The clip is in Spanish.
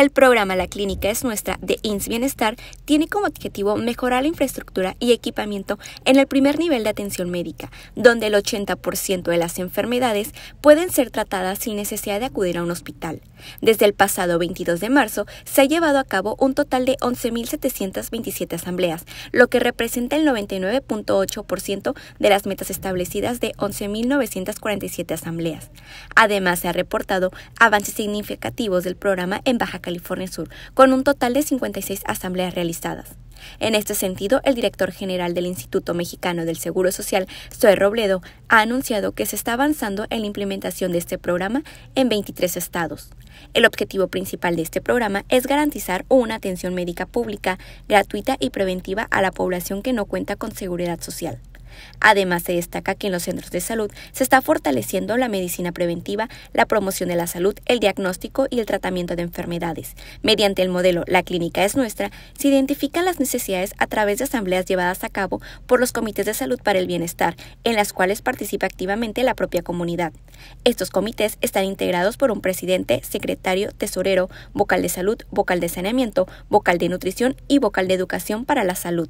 El programa La Clínica es Nuestra de INS Bienestar tiene como objetivo mejorar la infraestructura y equipamiento en el primer nivel de atención médica, donde el 80% de las enfermedades pueden ser tratadas sin necesidad de acudir a un hospital. Desde el pasado 22 de marzo se ha llevado a cabo un total de 11.727 asambleas, lo que representa el 99.8% de las metas establecidas de 11.947 asambleas. Además, se ha reportado avances significativos del programa en Baja California Sur, con un total de 56 asambleas realizadas. En este sentido, el director general del Instituto Mexicano del Seguro Social, Zoe Robledo, ha anunciado que se está avanzando en la implementación de este programa en 23 estados. El objetivo principal de este programa es garantizar una atención médica pública, gratuita y preventiva a la población que no cuenta con seguridad social. Además, se destaca que en los centros de salud se está fortaleciendo la medicina preventiva, la promoción de la salud, el diagnóstico y el tratamiento de enfermedades. Mediante el modelo La clínica es nuestra, se identifican las necesidades a través de asambleas llevadas a cabo por los comités de salud para el bienestar, en las cuales participa activamente la propia comunidad. Estos comités están integrados por un presidente, secretario, tesorero, vocal de salud, vocal de saneamiento, vocal de nutrición y vocal de educación para la salud.